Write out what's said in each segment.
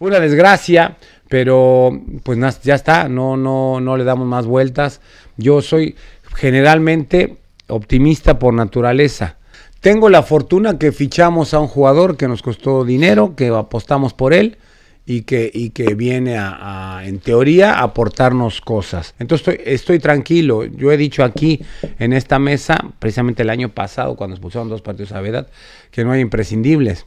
una desgracia, pero pues ya está, no, no, no le damos más vueltas. Yo soy generalmente optimista por naturaleza. Tengo la fortuna que fichamos a un jugador que nos costó dinero, que apostamos por él y que, viene a, en teoría, a aportarnos cosas. Entonces estoy, estoy, tranquilo. Yo he dicho aquí en esta mesa, precisamente el año pasado, cuando expulsaron dos partidos a Vedad, que no hay imprescindibles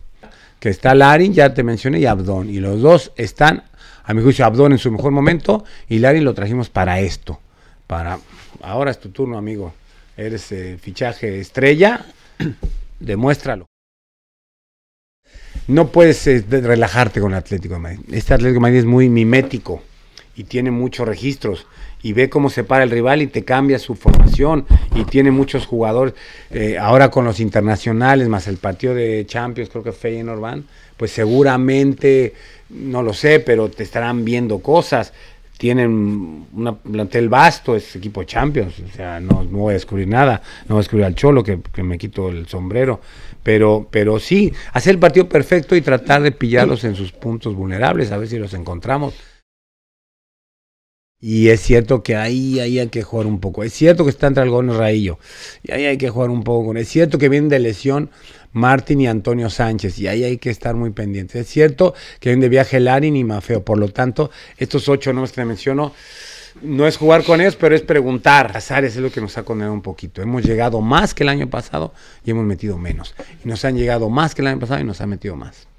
que está Larin, ya te mencioné, y Abdón. Y los dos están, a mi juicio, Abdón en su mejor momento y Larin lo trajimos para esto. Para, ahora es tu turno, amigo. Eres eh, fichaje estrella, demuéstralo. No puedes eh, relajarte con el Atlético de Madrid. Este Atlético de Madrid es muy mimético y tiene muchos registros y ve cómo se para el rival y te cambia su formación y tiene muchos jugadores eh, ahora con los internacionales más el partido de Champions creo que Feyenoord Orbán, pues seguramente no lo sé pero te estarán viendo cosas tienen un plantel vasto, es equipo Champions, o sea, no, voy a descubrir nada, no voy a descubrir al Cholo que, que, me quito el sombrero, pero, pero sí, hacer el partido perfecto y tratar de pillarlos en sus puntos vulnerables, a ver si los encontramos. Y es cierto que ahí, ahí hay que jugar un poco. Es cierto que está entre algunos raillo. Y ahí hay que jugar un poco con. Es cierto que vienen de lesión Martín y Antonio Sánchez. Y ahí hay que estar muy pendientes. Es cierto que vienen de viaje Larin y Mafeo. Por lo tanto, estos ocho nombres que te menciono, no es jugar con ellos, pero es preguntar. Azar es lo que nos ha condenado un poquito. Hemos llegado más que el año pasado y hemos metido menos. Y nos han llegado más que el año pasado y nos han metido más.